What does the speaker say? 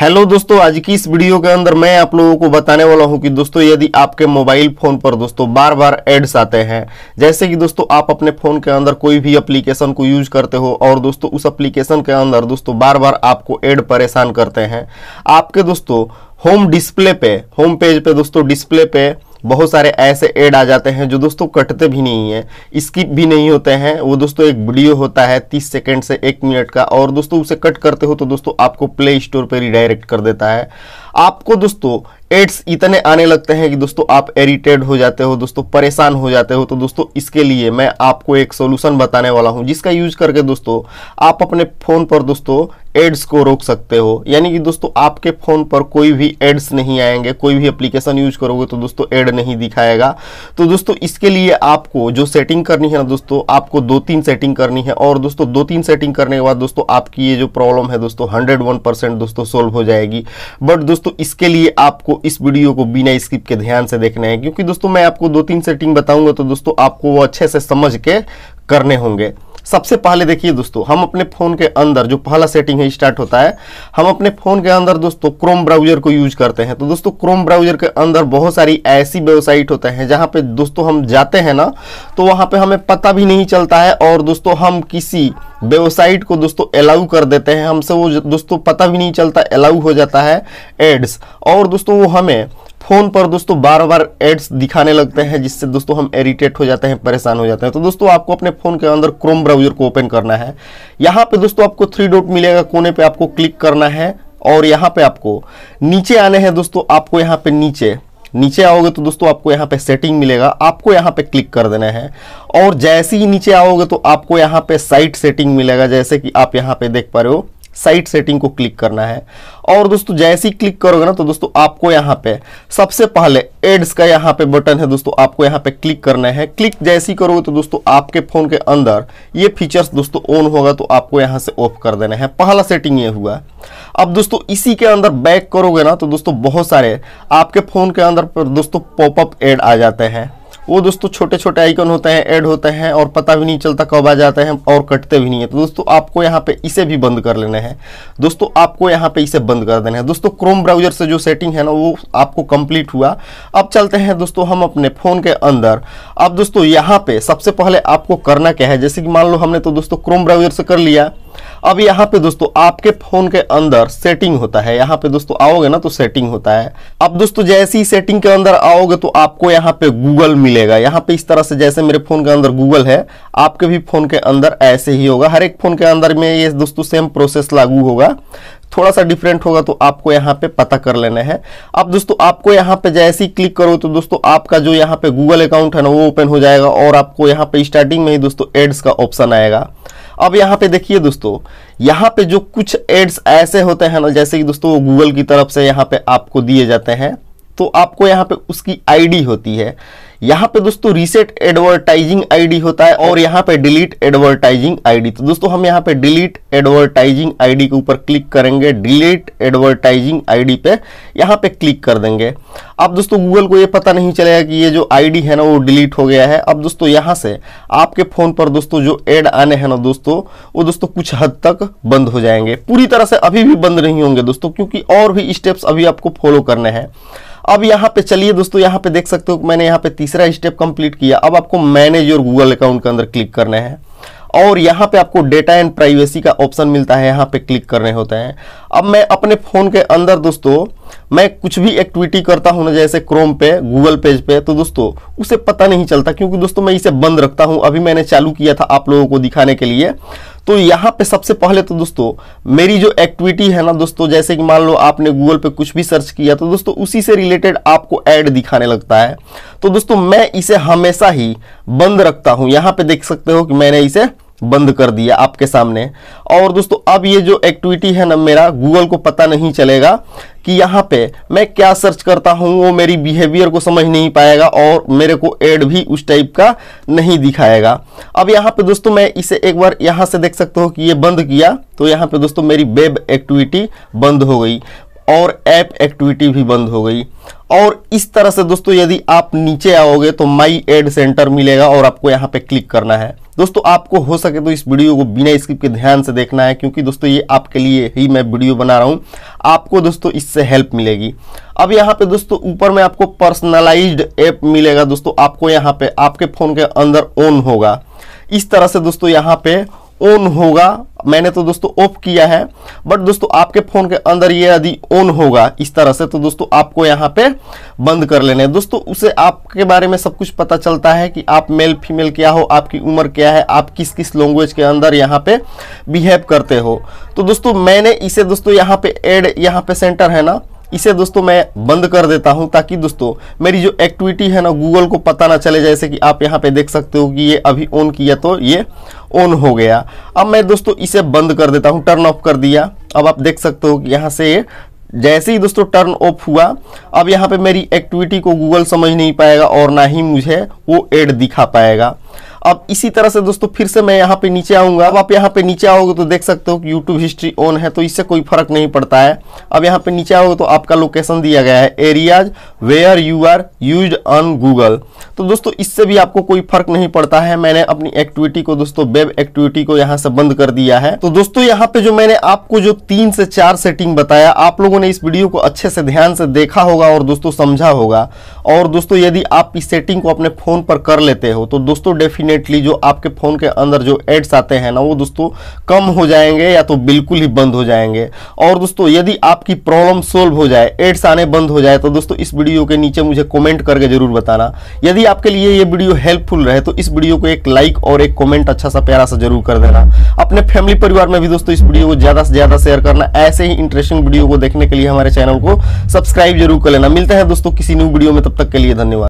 hello दोस्तों आज की इस वीडियो के अंदर मैं आप लोगों को बताने वाला हूं कि दोस्तों यदि आपके मोबाइल फ़ोन पर दोस्तों बार बार एड्स आते हैं जैसे कि दोस्तों आप अपने फ़ोन के अंदर कोई भी एप्लीकेशन को यूज करते हो और दोस्तों उस एप्लीकेशन के अंदर दोस्तों बार बार आपको एड परेशान करते हैं आपके दोस्तों होम डिस्प्ले पे होम पेज पे दोस्तों डिस्प्ले पे बहुत सारे ऐसे एड आ जाते हैं जो दोस्तों कटते भी नहीं है स्किप भी नहीं होते हैं वो दोस्तों एक वीडियो होता है तीस सेकेंड से एक मिनट का और दोस्तों उसे कट करते हो तो दोस्तों आपको प्ले स्टोर पर रिडायरेक्ट कर देता है आपको दोस्तों एड्स इतने आने लगते हैं कि दोस्तों आप एरिटेड हो जाते हो दोस्तों परेशान हो जाते हो तो दोस्तों इसके लिए मैं आपको एक सोल्यूशन बताने वाला हूं जिसका यूज करके दोस्तों आप अपने फ़ोन पर दोस्तों एड्स को रोक सकते हो यानी कि दोस्तों आपके फ़ोन पर कोई भी एड्स नहीं आएंगे कोई भी एप्लीकेशन यूज करोगे तो दोस्तों एड नहीं दिखाएगा तो दोस्तों इसके लिए आपको जो सेटिंग करनी है ना दोस्तों आपको दो तीन सेटिंग करनी है और दोस्तों दो तीन सेटिंग करने के बाद दोस्तों आपकी ये जो प्रॉब्लम है दोस्तों हंड्रेड दोस्तों सोल्व हो जाएगी बट दोस्तों इसके लिए आपको इस वीडियो को बिना स्किप के ध्यान से देखना है क्योंकि दोस्तों मैं आपको दो तीन सेटिंग बताऊंगा तो दोस्तों आपको वो अच्छे से समझ के करने होंगे सबसे पहले देखिए दोस्तों हम अपने फ़ोन के अंदर जो पहला सेटिंग है स्टार्ट होता है हम अपने फ़ोन के अंदर दोस्तों क्रोम ब्राउजर को यूज करते हैं तो दोस्तों क्रोम ब्राउजर के अंदर बहुत सारी ऐसी वेबसाइट होते हैं जहाँ पे दोस्तों हम जाते हैं ना तो वहाँ पे हमें पता भी नहीं चलता है और दोस्तों हम किसी वेबसाइट को दोस्तों अलाउ कर देते हैं हमसे वो दोस्तों पता भी नहीं चलता अलाउ हो जाता है एड्स और दोस्तों वो हमें फ़ोन पर दोस्तों बार बार एड्स दिखाने लगते हैं जिससे दोस्तों हम इरिटेट हो जाते हैं परेशान हो जाते हैं तो दोस्तों आपको अपने फ़ोन के अंदर क्रोम ब्राउजर को ओपन करना है यहाँ पे दोस्तों आपको थ्री डॉट मिलेगा कोने पे आपको क्लिक करना है और यहाँ पे आपको नीचे आने हैं दोस्तों आपको यहाँ पे नीचे नीचे आओगे तो दोस्तों आपको यहाँ पे सेटिंग मिलेगा आपको यहाँ पे क्लिक कर देना है और जैसे ही नीचे आओगे तो आपको यहाँ पे साइट सेटिंग मिलेगा जैसे कि आप यहाँ पे देख पा रहे हो साइट सेटिंग को क्लिक करना है और दोस्तों जैसे ही क्लिक करोगे ना तो दोस्तों आपको यहाँ पे सबसे पहले एड्स का यहाँ पे बटन है दोस्तों आपको यहाँ पे क्लिक करना है क्लिक जैसे ही करोगे तो दोस्तों आपके फ़ोन के अंदर ये फीचर्स दोस्तों ऑन होगा तो आपको यहाँ से ऑफ कर देना है पहला सेटिंग ये हुआ अब दोस्तों इसी के अंदर बैक करोगे ना तो दोस्तों बहुत सारे आपके फ़ोन के अंदर दोस्तों पॉपअप एड आ जाते हैं वो दोस्तों छोटे छोटे आइकन होते हैं ऐड होते हैं और पता भी नहीं चलता कब आ जाते हैं और कटते भी नहीं है तो दोस्तों आपको यहाँ पे इसे भी बंद कर लेना है दोस्तों आपको यहाँ पे इसे बंद कर देना है दोस्तों क्रोम ब्राउजर से जो सेटिंग है ना वो आपको कंप्लीट हुआ अब चलते हैं दोस्तों हम अपने फ़ोन के अंदर अब दोस्तों यहाँ पर सबसे पहले आपको करना क्या है जैसे कि मान लो हमने तो दोस्तों क्रोम ब्राउजर से कर लिया अब यहाँ पे दोस्तों आपके फोन के अंदर सेटिंग होता है यहाँ पे दोस्तों आओगे ना तो सेटिंग होता है अब दोस्तों जैसी सेटिंग के अंदर आओगे तो आपको यहाँ पे गूगल मिलेगा यहाँ पे इस तरह से जैसे मेरे फोन के अंदर गूगल है आपके भी फोन के अंदर ऐसे ही होगा हर एक फोन के अंदर में ये दोस्तों सेम प्रोसेस लागू होगा थोड़ा सा डिफरेंट होगा तो आपको यहाँ पे पता कर लेना है अब दोस्तों आपको यहाँ पे जैसे ही क्लिक करो तो दोस्तों आपका जो यहाँ पे गूगल अकाउंट है ना वो ओपन हो जाएगा और आपको यहाँ पे स्टार्टिंग में ही दोस्तों एड्स का ऑप्शन आएगा अब यहाँ पे देखिए दोस्तों यहाँ पे जो कुछ एड्स ऐसे होते हैं ना जैसे कि दोस्तों गूगल की तरफ से यहाँ पे आपको दिए जाते हैं तो आपको यहाँ पे उसकी आईडी होती है यहां पे दोस्तों रीसेट एडवर्टाइजिंग आईडी होता है और यहां पे डिलीट एडवर्टाइजिंग आईडी तो दोस्तों हम यहां पे डिलीट एडवर्टाइजिंग आईडी के ऊपर क्लिक करेंगे डिलीट एडवर्टाइजिंग आईडी पे यहां पे क्लिक कर देंगे अब दोस्तों गूगल को ये पता नहीं चलेगा कि ये जो आईडी है ना वो डिलीट हो गया है अब दोस्तों यहां से आपके फ़ोन पर दोस्तों जो एड आने हैं ना दोस्तों वो दोस्तों कुछ हद तक बंद हो जाएंगे पूरी तरह से अभी भी बंद नहीं होंगे दोस्तों क्योंकि और भी स्टेप्स अभी आपको फॉलो करने हैं अब यहाँ पे चलिए दोस्तों यहाँ पे देख सकते हो मैंने यहाँ पे तीसरा स्टेप कंप्लीट किया अब आपको मैनेज योर गूगल अकाउंट के अंदर क्लिक करना है और यहाँ पे आपको डेटा एंड प्राइवेसी का ऑप्शन मिलता है यहाँ पे क्लिक करने होते हैं अब मैं अपने फ़ोन के अंदर दोस्तों मैं कुछ भी एक्टिविटी करता हूं ना जैसे क्रोम पे गूगल पेज पे तो दोस्तों उसे पता नहीं चलता क्योंकि दोस्तों मैं इसे बंद रखता हूं अभी मैंने चालू किया था आप लोगों को दिखाने के लिए तो यहां पे सबसे पहले तो दोस्तों मेरी जो एक्टिविटी है ना दोस्तों जैसे कि मान लो आपने गूगल पे कुछ भी सर्च किया तो दोस्तों उसी से रिलेटेड आपको ऐड दिखाने लगता है तो दोस्तों मैं इसे हमेशा ही बंद रखता हूँ यहाँ पे देख सकते हो कि मैंने इसे बंद कर दिया आपके सामने और दोस्तों अब ये जो एक्टिविटी है ना मेरा गूगल को पता नहीं चलेगा कि यहाँ पे मैं क्या सर्च करता हूँ वो मेरी बिहेवियर को समझ नहीं पाएगा और मेरे को एड भी उस टाइप का नहीं दिखाएगा अब यहाँ पे दोस्तों मैं इसे एक बार यहाँ से देख सकता हूँ कि ये बंद किया तो यहाँ पे दोस्तों मेरी वेब एक्टिविटी बंद हो गई और ऐप एक्टिविटी भी बंद हो गई और इस तरह से दोस्तों यदि आप नीचे आओगे तो माई एड सेंटर मिलेगा और आपको यहाँ पर क्लिक करना है दोस्तों आपको हो सके तो इस वीडियो को बिना स्किप के ध्यान से देखना है क्योंकि दोस्तों ये आपके लिए ही मैं वीडियो बना रहा हूँ आपको दोस्तों इससे हेल्प मिलेगी अब यहाँ पे दोस्तों ऊपर में आपको पर्सनलाइज्ड ऐप मिलेगा दोस्तों आपको यहाँ पे आपके फ़ोन के अंदर ऑन होगा इस तरह से दोस्तों यहाँ पे ऑन होगा मैंने तो दोस्तों ऑफ किया है बट दोस्तों आपके फ़ोन के अंदर ये यदि ऑन होगा इस तरह से तो दोस्तों आपको यहाँ पे बंद कर लेने है दोस्तों उसे आपके बारे में सब कुछ पता चलता है कि आप मेल फीमेल क्या हो आपकी उम्र क्या है आप किस किस लैंग्वेज के अंदर यहाँ पे बिहेव करते हो तो दोस्तों मैंने इसे दोस्तों यहाँ पे एड यहाँ पे सेंटर है ना इसे दोस्तों मैं बंद कर देता हूं ताकि दोस्तों मेरी जो एक्टिविटी है ना गूगल को पता ना चले जैसे कि आप यहां पे देख सकते हो कि ये अभी ऑन किया तो ये ऑन हो गया अब मैं दोस्तों इसे बंद कर देता हूं टर्न ऑफ कर दिया अब आप देख सकते हो कि यहाँ से जैसे ही दोस्तों टर्न ऑफ हुआ अब यहाँ पर मेरी एक्टिविटी को गूगल समझ नहीं पाएगा और ना ही मुझे वो एड दिखा पाएगा अब इसी तरह से दोस्तों फिर से मैं यहाँ पे नीचे आऊँगा अब आप यहाँ पे नीचे आओगे तो देख सकते हो कि यूट्यूब हिस्ट्री ऑन है तो इससे कोई फर्क नहीं पड़ता है अब यहाँ पे नीचे आओगे तो आपका लोकेशन दिया गया है areas where you are use on Google तो दोस्तों इससे भी आपको कोई फर्क नहीं पड़ता है मैंने अपनी एक्टिविटी को दोस्तों वेब एक्टिविटी को यहाँ से बंद कर दिया है तो दोस्तों यहाँ पे जो मैंने आपको जो तीन से चार सेटिंग बताया आप लोगों ने इस वीडियो को अच्छे से ध्यान से देखा होगा और दोस्तों समझा होगा और दोस्तों यदि आप इस सेटिंग को अपने फोन पर कर लेते हो तो दोस्तों डेफिनेट डेफिनेटली जो आपके फ़ोन के अंदर जो एड्स आते हैं ना वो दोस्तों कम हो जाएंगे या तो बिल्कुल ही बंद हो जाएंगे और दोस्तों यदि आपकी प्रॉब्लम सोल्व हो जाए एड्स आने बंद हो जाए तो दोस्तों इस वीडियो के नीचे मुझे कॉमेंट करके ज़रूर बताना यदि आपके लिए ये वीडियो हेल्पफुल रहे तो इस वीडियो को एक लाइक और एक कॉमेंट अच्छा सा प्यारा सा जरूर कर देना अपने फैमिली परिवार में भी दोस्तों इस वीडियो को ज़्यादा से ज़्यादा शेयर करना ऐसे ही इंटरेस्टिंग वीडियो को देखने के लिए हमारे चैनल को सब्सक्राइब जरूर कर लेना मिलते हैं दोस्तों किसी न्यू वीडियो में तब तक के लिए धन्यवाद